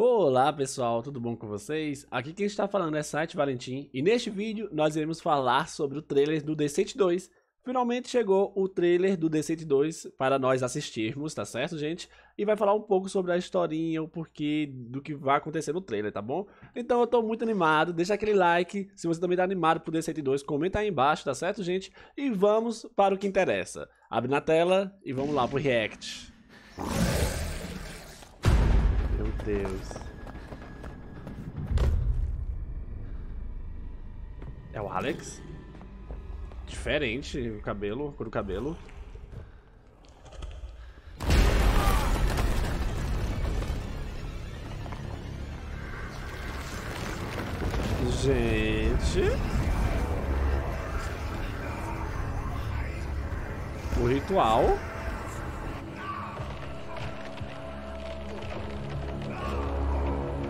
Olá pessoal, tudo bom com vocês? Aqui quem está falando é Site Valentim e neste vídeo nós iremos falar sobre o trailer do Deceit 2. Finalmente chegou o trailer do Deceit 2 para nós assistirmos, tá certo gente? E vai falar um pouco sobre a historinha, o porquê do que vai acontecer no trailer, tá bom? Então eu tô muito animado, deixa aquele like, se você também tá animado pro Deceit 2, comenta aí embaixo, tá certo gente? E vamos para o que interessa. Abre na tela e vamos lá pro React. Deus. É o Alex? Diferente o cabelo, a cor do cabelo. Gente. O ritual.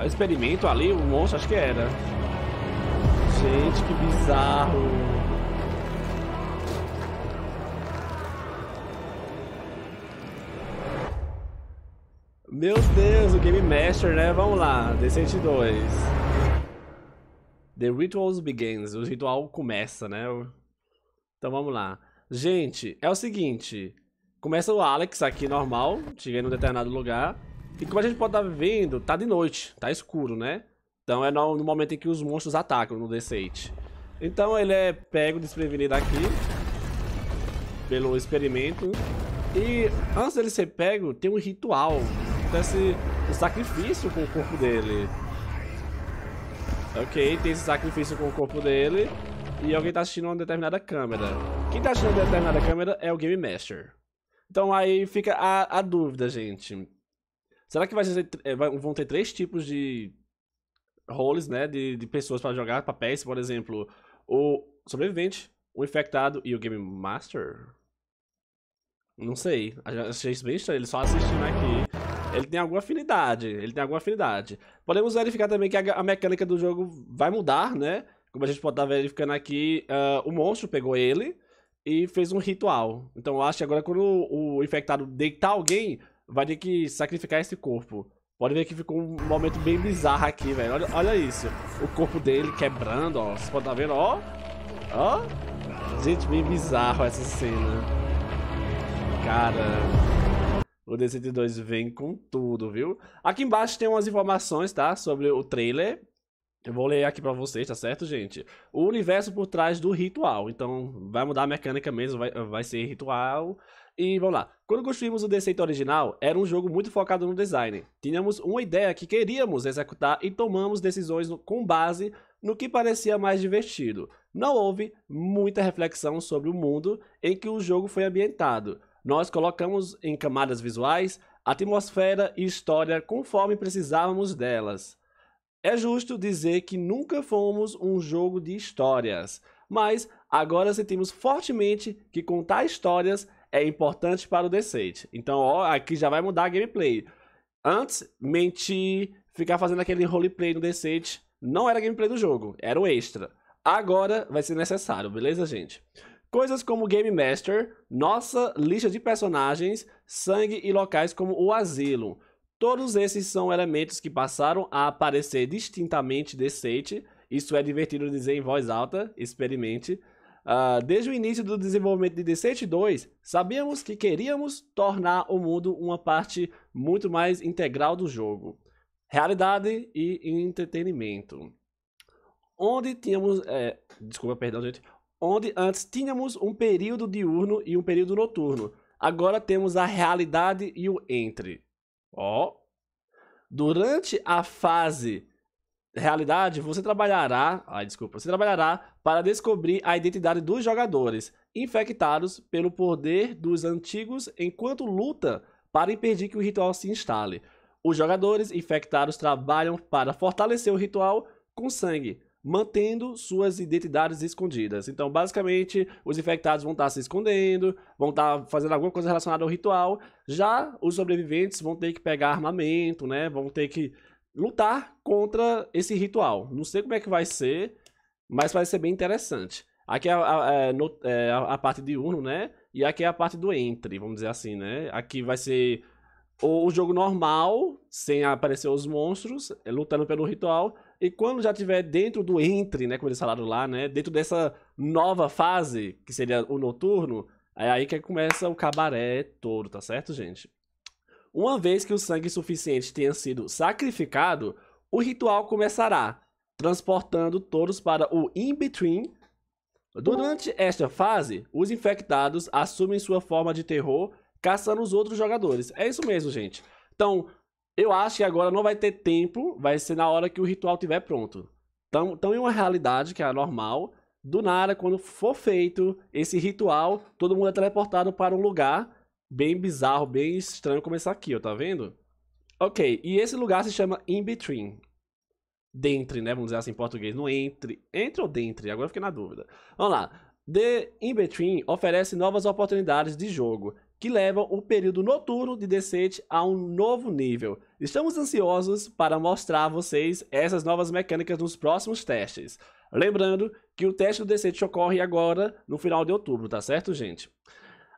experimento ali, o monstro, acho que era. Gente, que bizarro. Meu Deus, o Game Master, né? Vamos lá, decente 2. The Rituals Begins, o ritual começa, né? Então vamos lá. Gente, é o seguinte, começa o Alex aqui normal, cheguei num determinado lugar, e como a gente pode estar tá vendo, tá de noite, tá escuro, né? Então é no momento em que os monstros atacam no DC-8. Então ele é pego desprevenido aqui pelo experimento. E antes dele ser pego, tem um ritual. Acontece então, um sacrifício com o corpo dele. Ok, tem esse sacrifício com o corpo dele. E alguém tá assistindo uma determinada câmera. Quem tá assistindo uma determinada câmera é o Game Master. Então aí fica a, a dúvida, gente. Será que vai ser, eh, vão ter três tipos de roles, né? De, de pessoas para jogar papéis, por exemplo, o sobrevivente, o infectado e o Game Master? Não sei. Achei isso bem estranho. Ele só assistindo né, aqui. Ele tem alguma afinidade. Ele tem alguma afinidade. Podemos verificar também que a, a mecânica do jogo vai mudar, né? Como a gente pode estar tá verificando aqui, uh, o monstro pegou ele e fez um ritual. Então eu acho que agora quando o, o infectado deitar alguém, vai ter que sacrificar esse corpo. Pode ver que ficou um momento bem bizarro aqui, velho. Olha, olha isso. O corpo dele quebrando, ó. Vocês podem estar tá vendo, ó. Ó. Gente, bem bizarro essa cena. Cara. O DC-2 vem com tudo, viu? Aqui embaixo tem umas informações, tá? Sobre o trailer. Eu vou ler aqui para vocês, tá certo, gente? O universo por trás do ritual. Então, vai mudar a mecânica mesmo, vai, vai ser ritual. E vamos lá. Quando construímos o Deceito original, era um jogo muito focado no design. Tínhamos uma ideia que queríamos executar e tomamos decisões com base no que parecia mais divertido. Não houve muita reflexão sobre o mundo em que o jogo foi ambientado. Nós colocamos em camadas visuais, atmosfera e história conforme precisávamos delas. É justo dizer que nunca fomos um jogo de histórias, mas agora sentimos fortemente que contar histórias é importante para o decente. Então, ó, aqui já vai mudar a gameplay. Antes, mentir, ficar fazendo aquele roleplay no decente, não era gameplay do jogo, era o extra. Agora vai ser necessário, beleza, gente? Coisas como Game Master, nossa lista de personagens, sangue e locais como o asilo. Todos esses são elementos que passaram a aparecer distintamente desse Isso é divertido dizer em voz alta, experimente. Uh, desde o início do desenvolvimento de Descent 2, sabíamos que queríamos tornar o mundo uma parte muito mais integral do jogo. Realidade e entretenimento. Onde tínhamos. É, desculpa, perdão, gente. Onde antes tínhamos um período diurno e um período noturno. Agora temos a realidade e o entre. Ó. Durante a fase realidade, você trabalhará, ai desculpa, você trabalhará para descobrir a identidade dos jogadores infectados pelo poder dos antigos enquanto luta para impedir que o ritual se instale. Os jogadores infectados trabalham para fortalecer o ritual com sangue, mantendo suas identidades escondidas. Então, basicamente, os infectados vão estar se escondendo, vão estar fazendo alguma coisa relacionada ao ritual. Já os sobreviventes vão ter que pegar armamento, né? Vão ter que lutar contra esse ritual. Não sei como é que vai ser, mas vai ser bem interessante. Aqui é a, é, é a parte diurno, né? E aqui é a parte do entre, vamos dizer assim, né? Aqui vai ser o jogo normal, sem aparecer os monstros, é, lutando pelo ritual, e quando já tiver dentro do entre, né, como eles falaram lá, né, dentro dessa nova fase, que seria o noturno, é aí que começa o cabaré todo, tá certo, gente? Uma vez que o sangue suficiente tenha sido sacrificado, o ritual começará, transportando todos para o in-between. Durante esta fase, os infectados assumem sua forma de terror, caçando os outros jogadores. É isso mesmo, gente. Então, eu acho que agora não vai ter tempo, vai ser na hora que o ritual estiver pronto. Então, em uma realidade que é normal, do nada, quando for feito esse ritual, todo mundo é teleportado para um lugar bem bizarro, bem estranho, começar aqui, ó, tá vendo? Ok, e esse lugar se chama In Between. Dentre, né? Vamos dizer assim em português. No entre. Entre ou dentre? Agora eu fiquei na dúvida. Vamos lá. The In Between oferece novas oportunidades de jogo que levam o período noturno de Descent a um novo nível. Estamos ansiosos para mostrar a vocês essas novas mecânicas nos próximos testes. Lembrando que o teste do Descent ocorre agora no final de outubro, tá certo, gente?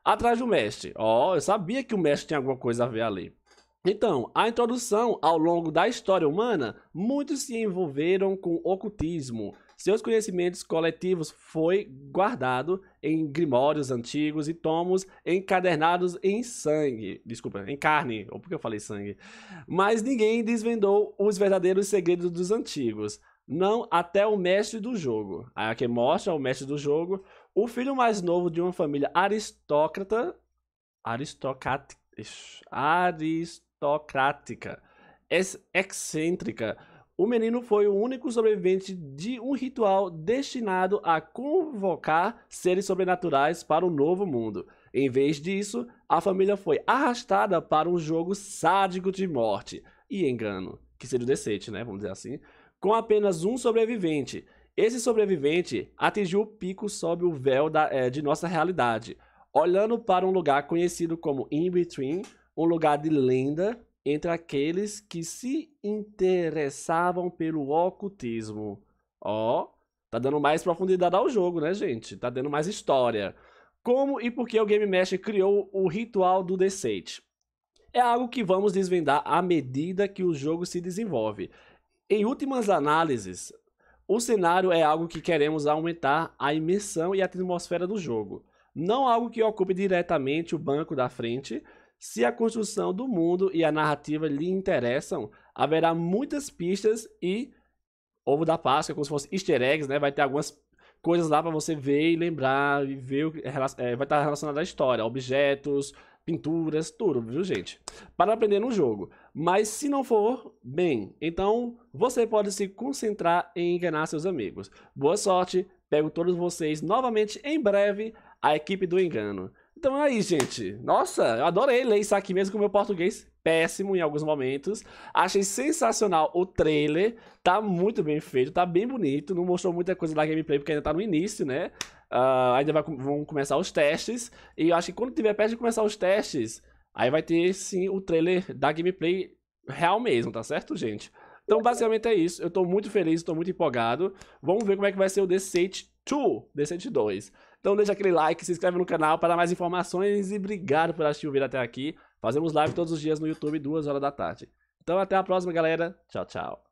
Atrás do mestre. Ó, oh, eu sabia que o mestre tinha alguma coisa a ver ali. Então, a introdução ao longo da história humana, muitos se envolveram com ocultismo. Seus conhecimentos coletivos foi guardado em grimórios antigos e tomos encadernados em sangue, desculpa, em carne, ou porque eu falei sangue. Mas ninguém desvendou os verdadeiros segredos dos antigos, não até o mestre do jogo. Aí aqui mostra o mestre do jogo, o filho mais novo de uma família aristocrata, aristocrática, aristocrática aristocrática, excêntrica. O menino foi o único sobrevivente de um ritual destinado a convocar seres sobrenaturais para o novo mundo. Em vez disso, a família foi arrastada para um jogo sádico de morte e engano, que seria o decente, né? Vamos dizer assim, com apenas um sobrevivente. Esse sobrevivente atingiu o pico sob o véu da, é, de nossa realidade, olhando para um lugar conhecido como In Between, um lugar de lenda entre aqueles que se interessavam pelo ocultismo. Ó, oh, tá dando mais profundidade ao jogo, né, gente? Tá dando mais história. Como e por que o Game Master criou o ritual do Deceit? É algo que vamos desvendar à medida que o jogo se desenvolve. Em últimas análises, o cenário é algo que queremos aumentar a imersão e a atmosfera do jogo. Não algo que ocupe diretamente o banco da frente, se a construção do mundo e a narrativa lhe interessam, haverá muitas pistas e ovo da Páscoa, como se fosse easter eggs, né? Vai ter algumas coisas lá para você ver e lembrar e ver o que é, eh, vai estar tá relacionado à história, objetos, pinturas, tudo, viu, gente? Para aprender no jogo. Mas se não for, bem, então você pode se concentrar em enganar seus amigos. Boa sorte, pego todos vocês novamente em breve, a equipe do engano. Então aí, é gente. Nossa, eu adorei ler isso aqui mesmo com o meu português péssimo em alguns momentos. Achei sensacional o trailer. Tá muito bem feito, tá bem bonito. Não mostrou muita coisa da gameplay porque ainda tá no início, né? Uh, ainda vai, vão começar os testes. E eu acho que quando tiver perto de começar os testes, aí vai ter sim o trailer da gameplay real mesmo, tá certo, gente? Então, basicamente é isso. Eu tô muito feliz, tô muito empolgado. Vamos ver como é que vai ser o Descent 2, The 2. Então deixa aquele like, se inscreve no canal para mais informações e obrigado por assistir o vídeo até aqui. Fazemos live todos os dias no YouTube, duas horas da tarde. Então até a próxima, galera. Tchau, tchau.